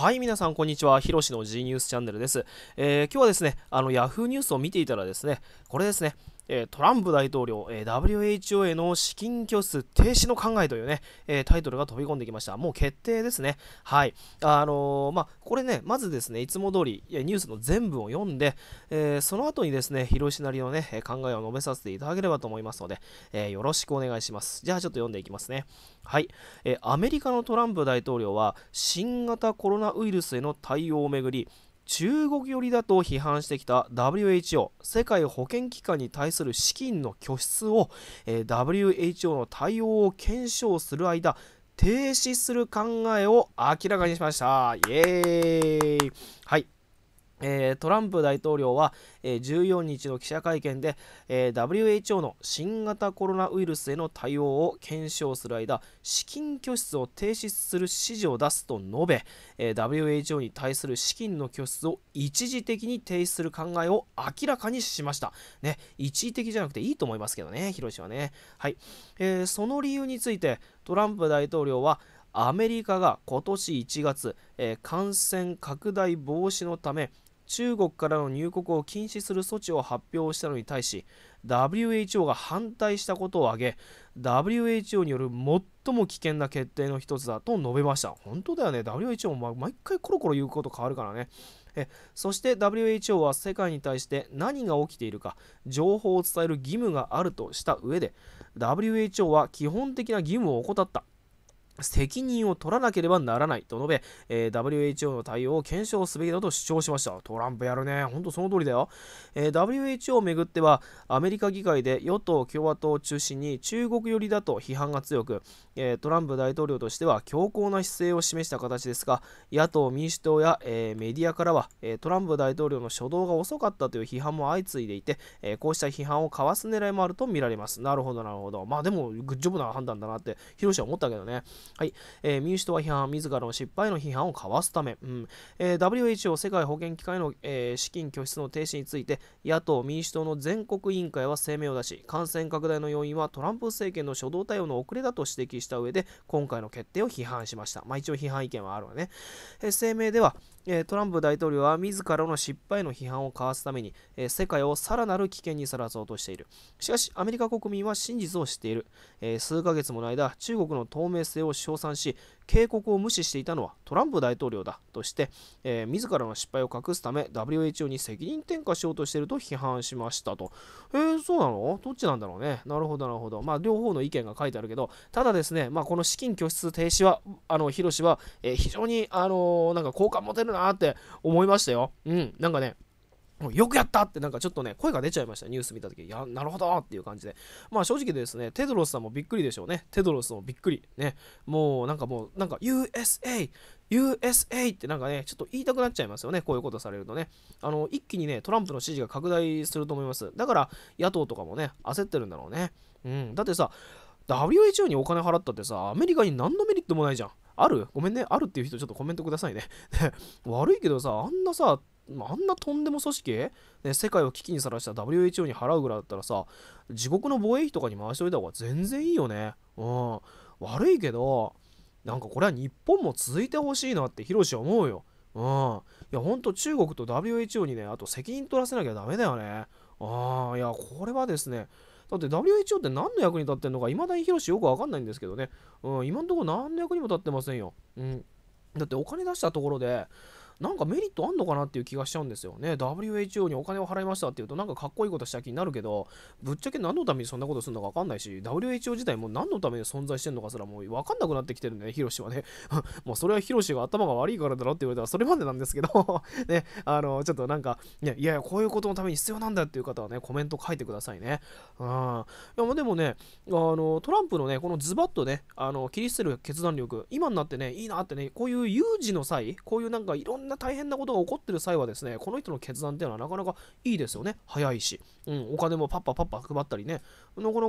はい、皆さん、こんにちは。ひろしの G ニュースチャンネルです。えー、今日はですね、あの、Yahoo ニュースを見ていたらですね、これですね、えトランプ大統領、え WHO への資金拠出停止の考えというね、えタイトルが飛び込んできました。もう決定ですね。はい。あのー、まあ、これね、まずですね、いつも通り、ニュースの全部を読んで、えー、その後にですね、広島なりのね、考えを述べさせていただければと思いますので、えー、よろしくお願いします。じゃあちょっと読んでいきますね。はい、えアメリカのトランプ大統領は新型コロナウイルスへの対応をめぐり中国寄りだと批判してきた WHO 世界保健機関に対する資金の拠出を、えー、WHO の対応を検証する間停止する考えを明らかにしましたイエーイはいえー、トランプ大統領は、えー、14日の記者会見で、えー、WHO の新型コロナウイルスへの対応を検証する間資金拠出を停止する指示を出すと述べ、え WHO に対する資金の拠出を一時的に停止する考えを明らかにしました、ね、一時的じゃなくていいと思いますけどね広島ね、はいえその理由についてトランプ大統領はアメリカが今年1月、え感染拡大防止のため中国からの入国を禁止する措置を発表したのに対し WHO が反対したことを挙げ WHO による最も危険な決定の一つだと述べました本当だよね WHO も毎回コロコロ言うこと変わるからねえそして WHO は世界に対して何が起きているか情報を伝える義務があるとした上で WHO は基本的な義務を怠った責任を取らなければならないと述べ、えー、WHO の対応を検証すべきだと主張しました。トランプやるね。ほんとその通りだよ。えー、WHO をめぐっては、アメリカ議会で与党・共和党を中心に中国寄りだと批判が強く、えー、トランプ大統領としては強硬な姿勢を示した形ですが、野党・民主党や、えメディアからは、えトランプ大統領の初動が遅かったという批判も相次いでいて、えこうした批判をかわす狙いもあるとみられます。なるほど、なるほど。まあでも、グッジョブな判断だなって、広ロシは思ったけどね。はい、えー、民主党は批判、自らの失敗の批判をかわすため、うんえー、WHO 世界保健機関への、えー、資金拠出の停止について、野党・民主党の全国委員会は声明を出し、感染拡大の要因はトランプ政権の初動対応の遅れだと指摘した上で、今回の決定を批判しました。まあ、一応批判意見はあるわね。えー、声明では、えトランプ大統領は自らの失敗の批判をかわすために、え世界をさらなる危険にさらそうとしている。しかし、アメリカ国民は真実を知っている。え数ヶ月もの間、中国の透明性を称賛し警告を無視していたのはトランプ大統領だとして、えー、自らの失敗を隠すため WHO に責任転嫁しようとしていると批判しましたと。えー、そうなのどっちなんだろうね。なるほど、なるほど。まあ、両方の意見が書いてあるけど、ただですね、まあ、この資金拠出停止は、あの、ヒロシは、えー、非常に、あのー、なんか好感持てるなって思いましたよ。うん、なんかね。よくやったってなんかちょっとね、声が出ちゃいました、ニュース見たとき。いや、なるほどっていう感じで。まあ正直ですね、テドロスさんもびっくりでしょうね。テドロスもびっくり。ね。もうなんかもう、なんか USA、USA ってなんかね、ちょっと言いたくなっちゃいますよね。こういうことされるとね。あの、一気にね、トランプの支持が拡大すると思います。だから野党とかもね、焦ってるんだろうね。うん。だってさ、WHO にお金払ったってさ、アメリカに何のメリットもないじゃん。あるごめんね。あるっていう人ちょっとコメントくださいね。悪いけどさ、あんなさ、あんなとんでも組織、ね、世界を危機にさらした WHO に払うぐらいだったらさ、地獄の防衛費とかに回しておいた方が全然いいよね。うん。悪いけど、なんかこれは日本も続いてほしいなってヒロシは思うよ。うん。いや、ほんと中国と WHO にね、あと責任取らせなきゃダメだよね。ああ、いや、これはですね、だって WHO って何の役に立ってんのか、いまだにヒロシよくわかんないんですけどね。うん、今んところ何の役にも立ってませんよ。うん。だってお金出したところで、なんかメリットあんのかなっていう気がしちゃうんですよね。WHO にお金を払いましたっていうと、なんかかっこいいことした気になるけど、ぶっちゃけ何のためにそんなことするのか分かんないし、WHO 自体も何のために存在してるのかすらもう分かんなくなってきてるんでね、ヒロシはね。もうそれはヒロシが頭が悪いからだろって言われたら、それまでなんですけど ね、あの、ちょっとなんか、ね、いやいや、こういうことのために必要なんだっていう方はね、コメント書いてくださいね。うん。いや、でもね、あの、トランプのね、このズバッとね、あの、切り捨てる決断力、今になってね、いいなってね、こういう有事の際、こういうなんかいろんなんな大変なことが起こってる際はですね、この人の決断っていうのはなかなかいいですよね。早いし。うん、お金もパッパパッパ配ったりね。なかなか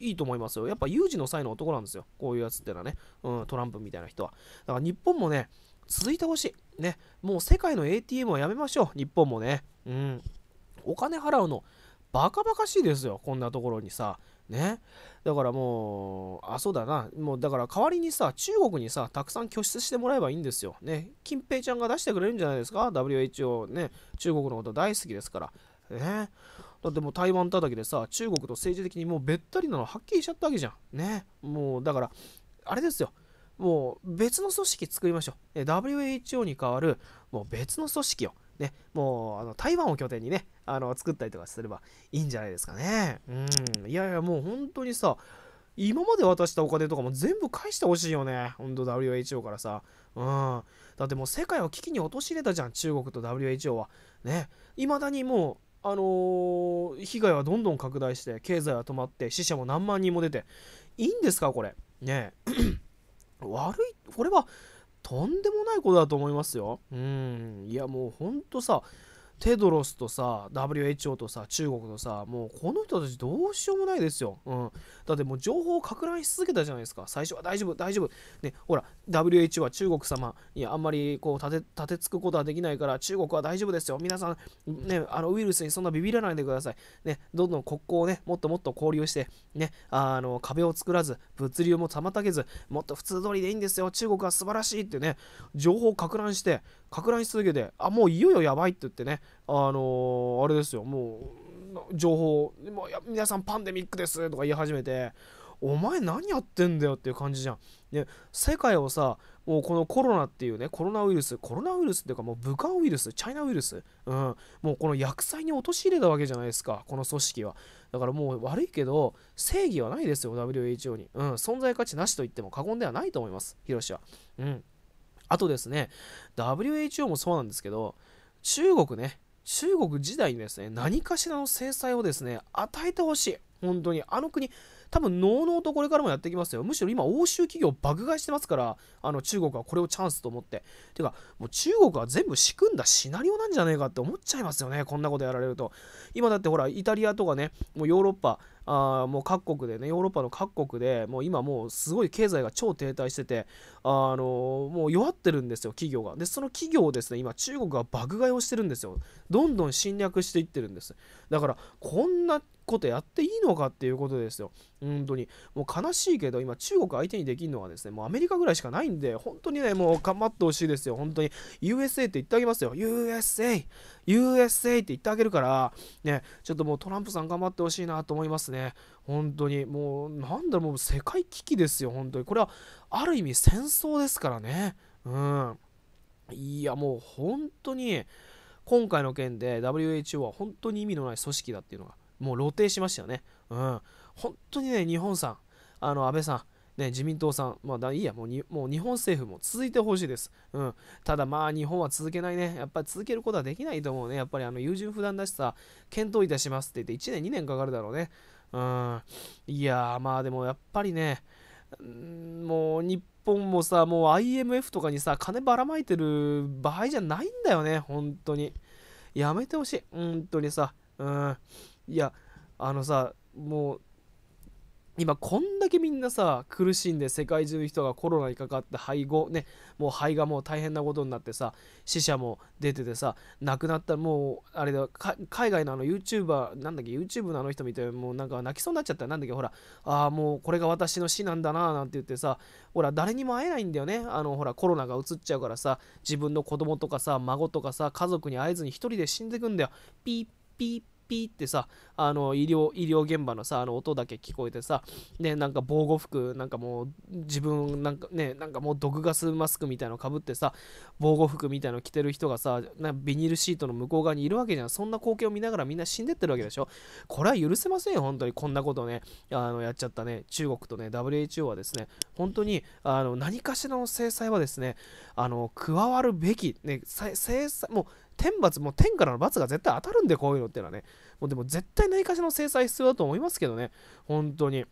いいと思いますよ。やっぱ有事の際の男なんですよ。こういうやつってのはね。うん、トランプみたいな人は。だから日本もね、続いてほしい。ね。もう世界の ATM はやめましょう。日本もね。うん。お金払うの。バカバカしいですよ。こんなところにさ。ねだからもうあそうだなもうだから代わりにさ中国にさたくさん拠出してもらえばいいんですよね金平ちゃんが出してくれるんじゃないですか WHO ね中国のこと大好きですからねだってもう台湾叩きでさ中国と政治的にもうべったりなのはっきりしちゃったわけじゃんねもうだからあれですよもう別の組織作りましょう。WHO に代わるもう別の組織を。ね、もうあの台湾を拠点にね、あの作ったりとかすればいいんじゃないですかね。うん、いやいや、もう本当にさ、今まで渡したお金とかも全部返してほしいよね。ほんと WHO からさ。うん。だってもう世界を危機に陥れたじゃん、中国と WHO は。ね。まだにもう、あのー、被害はどんどん拡大して、経済は止まって、死者も何万人も出て。いいんですか、これ。ね 悪い、これはとんでもないことだと思いますよ。うん。いや、もうほんとさ、テドロスとさ WHO とさ中国とさもうこの人たちどうしようもないですよ、うん、だってもう情報をく乱し続けたじゃないですか最初は大丈夫大丈夫ねほら WHO は中国様にあんまりこう立て立てつくことはできないから中国は大丈夫ですよ皆さんねあのウイルスにそんなビビらないでくださいねどんどん国交をねもっともっと交流してねあの壁を作らず物流も妨げずもっと普通通りでいいんですよ中国は素晴らしいってね情報をく乱して拡大し続けてあもういよいよやばいって言ってねあのー、あれですよもう情報もう皆さんパンデミックですとか言い始めてお前何やってんだよっていう感じじゃん。で世界をさもうこのコロナっていうねコロナウイルスコロナウイルスっていうかもう武漢ウイルスチャイナウイルス、うん、もうこの薬剤に陥れたわけじゃないですかこの組織はだからもう悪いけど正義はないですよ WHO に、うん、存在価値なしと言っても過言ではないと思いますヒロシはうんあとですね、WHO もそうなんですけど、中国ね、中国時代にですね、何かしらの制裁をですね、与えてほしい。本当に。あの国、多分、のうのうとこれからもやってきますよ。むしろ今、欧州企業爆買いしてますから、あの中国はこれをチャンスと思って。てか、もう中国は全部仕組んだシナリオなんじゃねえかって思っちゃいますよね。こんなことやられると。今だってほら、イタリアとかね、もうヨーロッパ、あもう各国でねヨーロッパの各国でもう今もうすごい経済が超停滞しててあのもう弱ってるんですよ企業がでその企業をですね今中国が爆買いをしてるんですよどんどん侵略していってるんですだからこんなことやっていいのかっていうことですよ。本当に。もう悲しいけど、今中国相手にできるのはですね、もうアメリカぐらいしかないんで、本当にね、もう頑張ってほしいですよ。本当に。USA って言ってあげますよ。USA! USA って言ってあげるから、ね、ちょっともうトランプさん頑張ってほしいなと思いますね。本当に。もう、なんだろう、もう世界危機ですよ、本当に。これは、ある意味戦争ですからね。うん。いや、もう本当に、今回の件で WHO は本当に意味のない組織だっていうのがもう露呈しましたよね。うん。本当にね、日本さん、あの、安倍さん、ね、自民党さん、まあ、いいやもうもう日本政府も続いてほしいです。うん。ただまあ、日本は続けないね。やっぱり続けることはできないと思うね。やっぱりあの、優柔不断だしさ、検討いたしますって言って、1年、2年かかるだろうね。うん。いやー、まあでもやっぱりね、んもう日本もさ、もう IMF とかにさ、金ばらまいてる場合じゃないんだよね、本当に。やめてほしい。本当にさ。うん。いやあのさもう今こんだけみんなさ苦しんで世界中の人がコロナにかかって肺後ねもう肺がもう大変なことになってさ死者も出ててさ亡くなったもうあれだ海外のあの YouTuber なんだっけ YouTube のあの人見てもうなんか泣きそうになっちゃったなんだっけほらああもうこれが私の死なんだななんて言ってさほら誰にも会えないんだよねあのほらコロナがうつっちゃうからさ自分の子供とかさ孫とかさ家族に会えずに1人で死んでくんだよピーピーピーピーってさ、あの医療医療現場のさ、あの音だけ聞こえてさ、ね、なんか防護服、なんかもう自分、なんかね、なんかもう毒ガスマスクみたいのかぶってさ、防護服みたいの着てる人がさ、なビニールシートの向こう側にいるわけじゃん。そんな光景を見ながらみんな死んでってるわけでしょ。これは許せませんよ、本当に。こんなことね、あのやっちゃったね、中国とね、WHO はですね、本当にあの何かしらの制裁はですね、あの加わるべき、ね、制裁、もう天罰、もう天からの罰が絶対当たるんで、こういうのってのはね。もうでも絶対何かしらの制裁必要だと思いますけどね、本当に。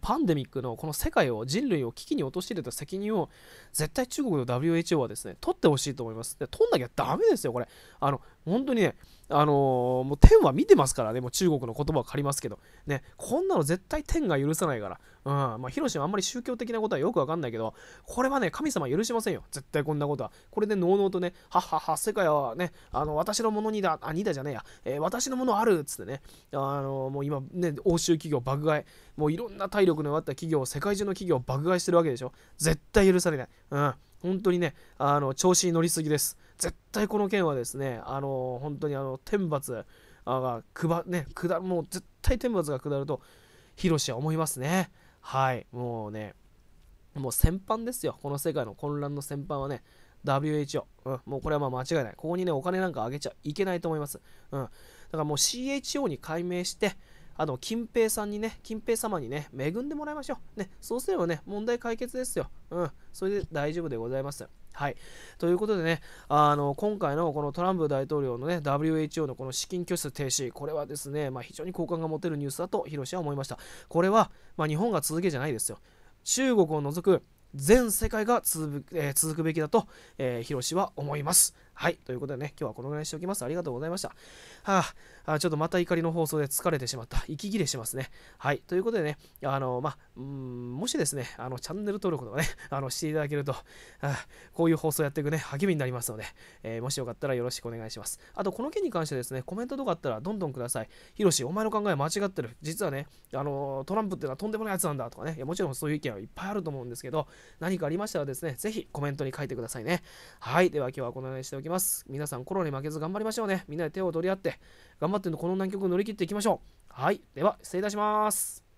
パンデミックのこの世界を人類を危機に陥れた責任を絶対中国の WHO はですね取ってほしいと思います。で取んなきゃダメですよ、これ。あの本当にね、あのー、もう天は見てますからね、もう中国の言葉を借りますけど、ね、こんなの絶対天が許さないから、うん、まあ、ヒロシはあんまり宗教的なことはよくわかんないけど、これはね、神様許しませんよ、絶対こんなことは。これでのうのうとね、はっはっは、世界はね、あの私のものにだ、あ、にだじゃねえや、えー、私のものあるっつってね、あのー、もう今、ね、欧州企業爆買い、もういろんな体力のあった企業、世界中の企業を爆買いしてるわけでしょ、絶対許されない。うん本当にね、あの調子に乗りすぎです。絶対この件はですね、あの本当にあの天罰がね、もう絶対天罰が下ると、ヒロシは思いますね。はい、もうね、もう先般ですよ。この世界の混乱の先般はね、WHO、うん、もうこれはまあ間違いない。ここにね、お金なんかあげちゃいけないと思います。うん、だからもう CHO に改名して、あの、金平さんにね、金平様にね、恵んでもらいましょう。ね、そうすればね、問題解決ですよ。うん、それで大丈夫でございます。はい。ということでね、あの、今回のこのトランプ大統領のね、WHO のこの資金拠出停止、これはですね、まあ、非常に好感が持てるニュースだと、ヒロシは思いました。これは、まあ、日本が続けじゃないですよ。中国を除く全世界が続く,、えー、続くべきだと、えー、ヒロシは思います。はい。ということでね、今日はこのぐらいにしておきます。ありがとうございました。はああちょっとまた怒りの放送で疲れてしまった。息切れしますね。はい。ということでね、あの、まあ、うんもしですね、あの、チャンネル登録とかね、あの、していただけると、あこういう放送やっていくね、励みになりますので、えー、もしよかったらよろしくお願いします。あと、この件に関してですね、コメントとかあったらどんどんください。ヒロシ、お前の考え間違ってる。実はね、あの、トランプってのはとんでもないやつなんだとかね、いやもちろんそういう意見はいっぱいあると思うんですけど、何かありましたらですね、ぜひコメントに書いてくださいね。はい。では、今日はこのようにしておきます。皆さん、コロナに負けず頑張りましょうね。みんなで手を取り合って、頑張ってのこの難局乗り切っていきましょう。はい。では、失礼いたします。